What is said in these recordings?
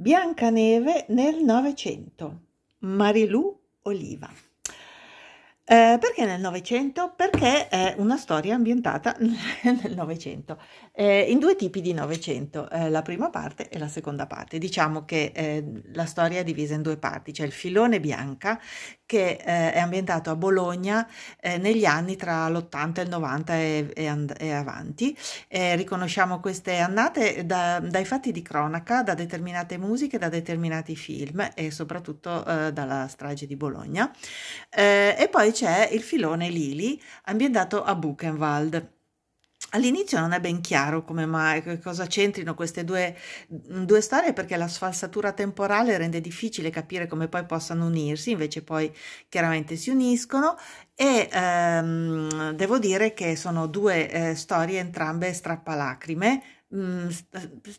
Biancaneve nel Novecento, Marilù Oliva. Eh, perché nel Novecento? Perché è una storia ambientata nel Novecento, eh, in due tipi di Novecento, eh, la prima parte e la seconda parte. Diciamo che eh, la storia è divisa in due parti, c'è cioè il filone bianca che eh, è ambientato a Bologna eh, negli anni tra l'80 e il 90 e, e, e avanti. Eh, riconosciamo queste annate da, dai fatti di cronaca, da determinate musiche, da determinati film e soprattutto eh, dalla strage di Bologna. Eh, e poi c'è il filone Lili, ambientato a Buchenwald All'inizio non è ben chiaro come mai, cosa c'entrino queste due, mm, due, storie perché la sfalsatura temporale rende difficile capire come poi possano unirsi, invece poi chiaramente si uniscono e ehm, devo dire che sono due eh, storie entrambe strappalacrime, mh, mm,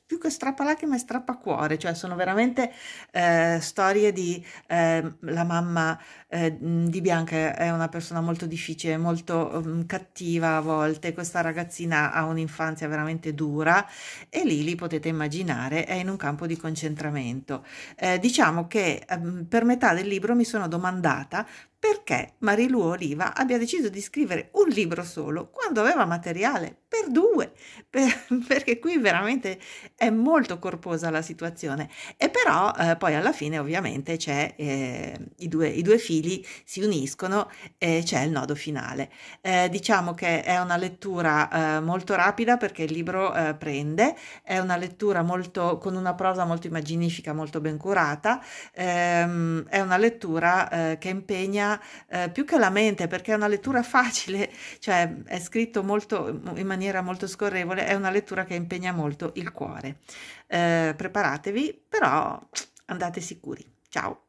più che strappalacrime, strappacuore, cioè sono veramente eh, storie di eh, la mamma eh, di Bianca è una persona molto difficile, molto mh, mm, cattiva a volte, questa ragazzina ha un'infanzia veramente dura e lì, li potete immaginare è in un campo di concentramento. Eh, diciamo che mh, ehm, per metà del libro mi sono domandata perché Marilu Oliva abbia deciso di scrivere un libro solo quando aveva materiale per due, per, perché qui veramente è molto corposa la situazione. E però eh, poi alla fine ovviamente c'è, eh, i, due, i, due, fili si uniscono e c'è il nodo finale. Eh, diciamo che è una lettura eh, molto rapida perché il libro eh, prende, è una lettura molto, con una prosa molto immaginifica, molto ben curata, ehm, è una lettura eh, che impegna eh, più che la mente, perché è una lettura facile, cioè è scritto molto, in maniera molto scorrevole, è una lettura che impegna molto il cuore. Eh, preparatevi, però andate sicuri. Ciao!